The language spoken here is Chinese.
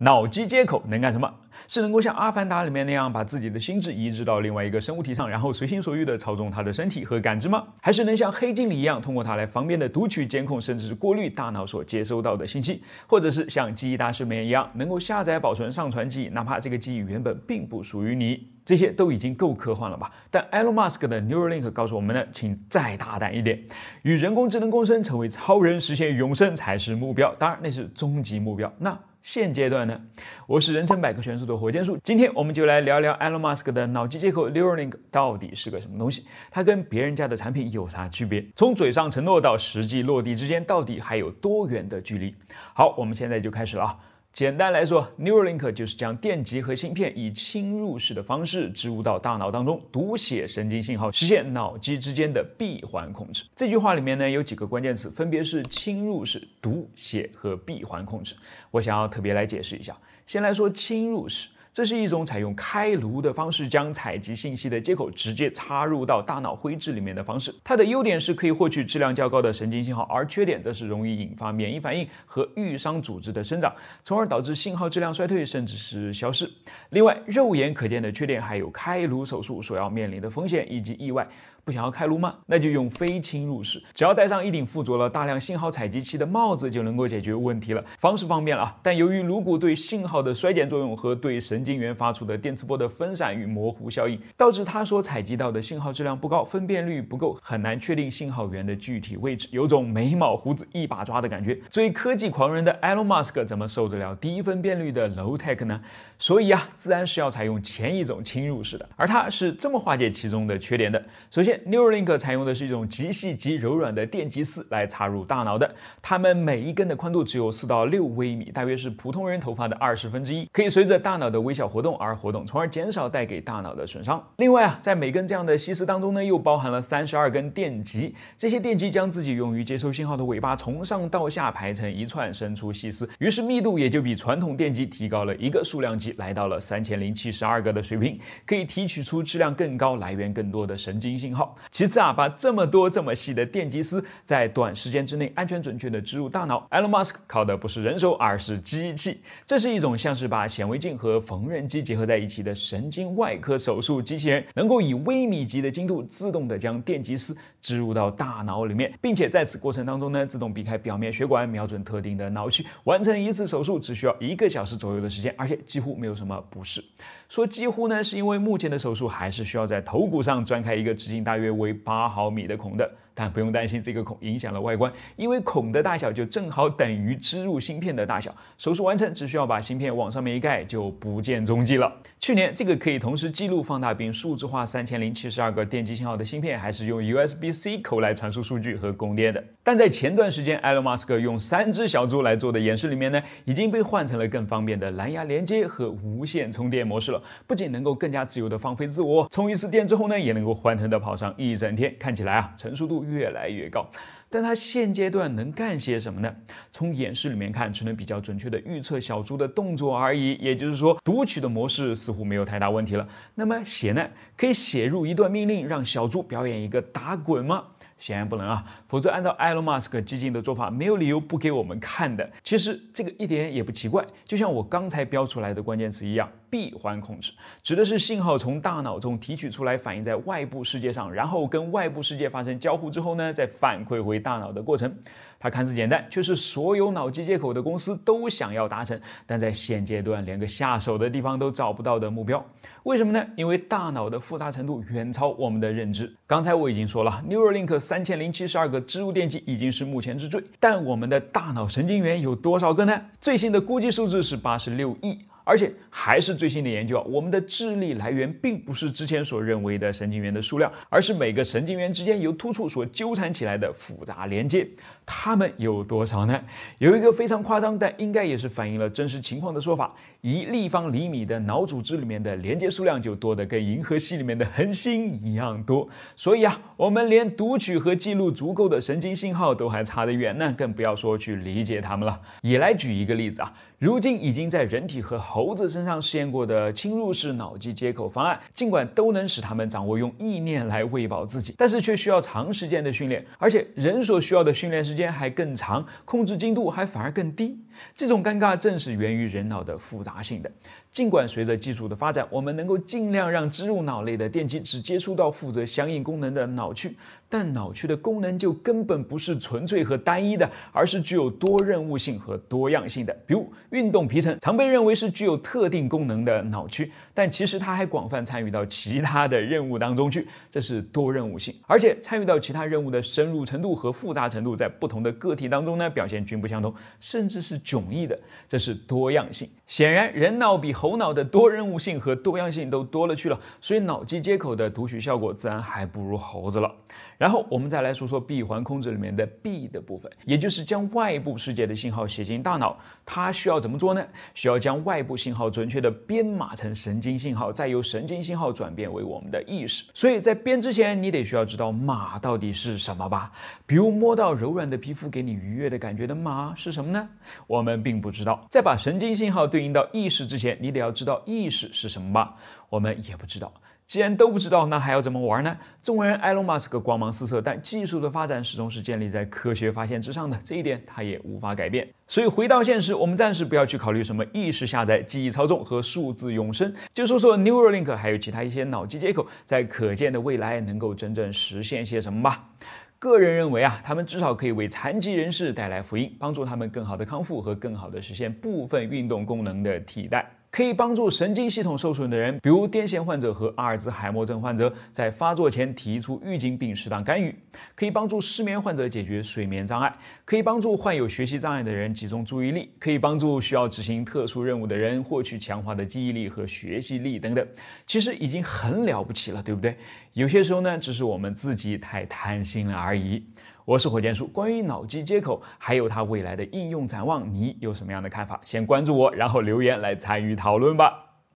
脑机接口能干什么？是能够像《阿凡达》里面那样把自己的心智移植到另外一个生物体上，然后随心所欲地操纵他的身体和感知吗？还是能像黑镜里一样，通过它来方便地读取、监控甚至是过滤大脑所接收到的信息？或者是像记忆大师们一样，能够下载、保存、上传记忆，哪怕这个记忆原本并不属于你？这些都已经够科幻了吧？但 Elon Musk 的 Neuralink 告诉我们呢，请再大胆一点，与人工智能共生，成为超人，实现永生才是目标。当然，那是终极目标。那。现阶段呢，我是人称百科全书的火箭叔。今天我们就来聊聊 Elon Musk 的脑机接口 Neuralink 到底是个什么东西，它跟别人家的产品有啥区别？从嘴上承诺到实际落地之间，到底还有多远的距离？好，我们现在就开始了啊。简单来说，Neuralink 就是将电极和芯片以侵入式的方式植入到大脑当中，读写神经信号，实现脑机之间的闭环控制。这句话里面呢，有几个关键词，分别是侵入式、读写和闭环控制。我想要特别来解释一下，先来说侵入式。这是一种采用开颅的方式，将采集信息的接口直接插入到大脑灰质里面的方式。它的优点是可以获取质量较高的神经信号，而缺点则是容易引发免疫反应和愈伤组织的生长，从而导致信号质量衰退甚至是消失。另外，肉眼可见的缺点还有开颅手术所要面临的风险以及意外。不想要开颅吗？那就用非侵入式，只要戴上一顶附着了大量信号采集器的帽子就能够解决问题了，方式方便了啊。但由于颅骨对信号的衰减作用和对神经电源发出的电磁波的分散与模糊效应，导致它所采集到的信号质量不高，分辨率不够，很难确定信号源的具体位置，有种眉毛胡子一把抓的感觉。作为科技狂人的 Elon Musk 怎么受得了低分辨率的 Low Tech 呢？所以啊，自然是要采用前一种侵入式的。而它是这么化解其中的缺点的：首先，Neuralink 采用的是一种极细极柔软的电极丝来插入大脑的，它们每一根的宽度只有四到六微米，大约是普通人头发的二十分之一，可以随着大脑的。微小活动而活动，从而减少带给大脑的损伤。另外啊，在每根这样的细丝当中呢，又包含了三十二根电极。这些电极将自己用于接收信号的尾巴从上到下排成一串伸出细丝，于是密度也就比传统电极提高了一个数量级，来到了三千零七十二个的水平，可以提取出质量更高、来源更多的神经信号。其次啊，把这么多这么细的电极丝在短时间之内安全准确的植入大脑，Elon Musk 靠的不是人手，而是机器。这是一种像是把显微镜和缝缝纫机结合在一起的神经外科手术机器人，能够以微米级的精度自动的将电极丝植入到大脑里面，并且在此过程当中呢，自动避开表面血管，瞄准特定的脑区，完成一次手术只需要一个小时左右的时间，而且几乎没有什么不适。说几乎呢，是因为目前的手术还是需要在头骨上钻开一个直径大约为八毫米的孔的。但不用担心这个孔影响了外观，因为孔的大小就正好等于植入芯片的大小。手术完成，只需要把芯片往上面一盖，就不见踪迹了。去年，这个可以同时记录、放大并数字化三千零七十二个电机信号的芯片，还是用 USB-C 口来传输数据和供电的。但在前段时间，Elon Musk 用三只小猪来做的演示里面呢，已经被换成了更方便的蓝牙连接和无线充电模式了。不仅能够更加自由地放飞自我，充一次电之后呢，也能够欢腾地跑上一整天。看起来啊，成熟度。越来越高，但他现阶段能干些什么呢？从演示里面看，只能比较准确的预测小猪的动作而已。也就是说，读取的模式似乎没有太大问题了。那么写呢？可以写入一段命令，让小猪表演一个打滚吗？显然不能啊，否则按照埃隆·马斯克基金的做法，没有理由不给我们看的。其实这个一点也不奇怪，就像我刚才标出来的关键词一样，闭环控制指的是信号从大脑中提取出来，反映在外部世界上，然后跟外部世界发生交互之后呢，再反馈回大脑的过程。它看似简单，却是所有脑机接口的公司都想要达成，但在现阶段连个下手的地方都找不到的目标。为什么呢？因为大脑的复杂程度远超我们的认知。刚才我已经说了，Neuralink 三千零七十二个植物电极已经是目前之最，但我们的大脑神经元有多少个呢？最新的估计数字是八十六亿。而且还是最新的研究啊，我们的智力来源并不是之前所认为的神经元的数量，而是每个神经元之间由突触所纠缠起来的复杂连接。它们有多少呢？有一个非常夸张，但应该也是反映了真实情况的说法：一立方厘米的脑组织里面的连接数量就多的跟银河系里面的恒星一样多。所以啊，我们连读取和记录足够的神经信号都还差得远呢，更不要说去理解它们了。也来举一个例子啊，如今已经在人体和猴子身上试验过的侵入式脑机接口方案，尽管都能使他们掌握用意念来喂饱自己，但是却需要长时间的训练，而且人所需要的训练时间还更长，控制精度还反而更低。这种尴尬正是源于人脑的复杂性的。尽管随着技术的发展，我们能够尽量让植入脑内的电极只接触到负责相应功能的脑区，但脑区的功能就根本不是纯粹和单一的，而是具有多任务性和多样性的。比如，运动皮层常被认为是具有特定功能的脑区，但其实它还广泛参与到其他的任务当中去，这是多任务性。而且，参与到其他任务的深入程度和复杂程度，在不同的个体当中呢，表现均不相同，甚至是迥异的。这是多样性。显然，人脑比猴头脑的多任务性和多样性都多了去了，所以脑机接口的读取效果自然还不如猴子了。然后我们再来说说闭环控制里面的 B 的部分，也就是将外部世界的信号写进大脑，它需要怎么做呢？需要将外部信号准确的编码成神经信号，再由神经信号转变为我们的意识。所以在编之前，你得需要知道码到底是什么吧？比如摸到柔软的皮肤给你愉悦的感觉的码是什么呢？我们并不知道。在把神经信号对应到意识之前，你你得要知道意识是什么吧？我们也不知道。既然都不知道，那还要怎么玩呢？中国人埃隆·马斯克光芒四射，但技术的发展始终是建立在科学发现之上的，这一点他也无法改变。所以回到现实，我们暂时不要去考虑什么意识下载、记忆操纵和数字永生，就说说 Neuralink 还有其他一些脑机接口，在可见的未来能够真正实现些什么吧。个人认为啊，他们至少可以为残疾人士带来福音，帮助他们更好的康复和更好的实现部分运动功能的替代。可以帮助神经系统受损的人，比如癫痫患者和阿尔兹海默症患者，在发作前提出预警并适当干预；可以帮助失眠患者解决睡眠障碍；可以帮助患有学习障碍的人集中注意力；可以帮助需要执行特殊任务的人获取强化的记忆力和学习力等等。其实已经很了不起了，对不对？有些时候呢，只是我们自己太贪心了而已。我是火箭叔，关于脑机接口还有它未来的应用展望，你有什么样的看法？先关注我，然后留言来参与讨论吧。